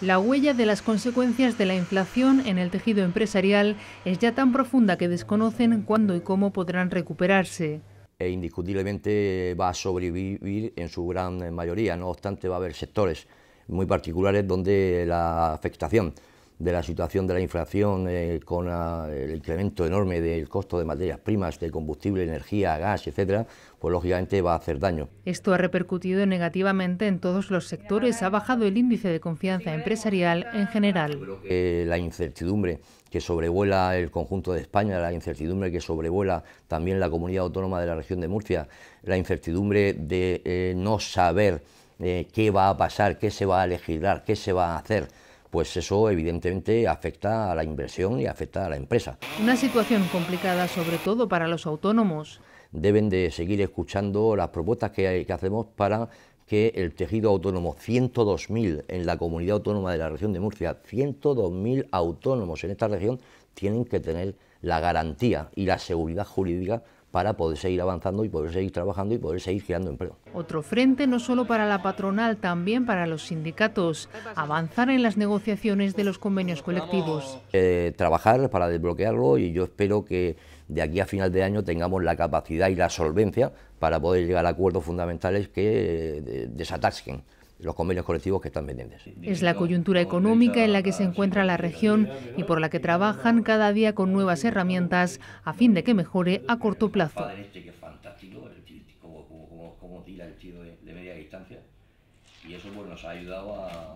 La huella de las consecuencias de la inflación en el tejido empresarial es ya tan profunda que desconocen cuándo y cómo podrán recuperarse. E indiscutiblemente va a sobrevivir en su gran mayoría, no obstante va a haber sectores muy particulares donde la afectación de la situación de la inflación eh, con ah, el incremento enorme del costo de materias primas, de combustible, energía, gas, etcétera, pues lógicamente va a hacer daño. Esto ha repercutido negativamente en todos los sectores, ha bajado el índice de confianza empresarial en general. la incertidumbre que sobrevuela el conjunto de España, la incertidumbre que sobrevuela también la comunidad autónoma de la región de Murcia, la incertidumbre de eh, no saber eh, qué va a pasar, qué se va a legislar, qué se va a hacer pues eso evidentemente afecta a la inversión y afecta a la empresa. Una situación complicada sobre todo para los autónomos. Deben de seguir escuchando las propuestas que, hacemos para que el tejido autónomo, 102.000 en la comunidad autónoma de la región de Murcia, 102.000 autónomos en esta región tienen que tener la garantía y la seguridad jurídica para poder seguir avanzando y poder seguir trabajando y poder seguir creando empleo. Otro frente no solo para la patronal, también para los sindicatos, avanzar en las negociaciones de los convenios colectivos. Eh, trabajar para desbloquearlo y yo espero que de aquí a final de año tengamos la capacidad y la solvencia para poder llegar a acuerdos fundamentales que eh, los convenios colectivos que están vendiendo. Es la coyuntura económica en la que se encuentra la región y por la que trabajan cada día con nuevas herramientas a fin de que mejore a corto este plazo. Y eso pues, nos ha ayudado a...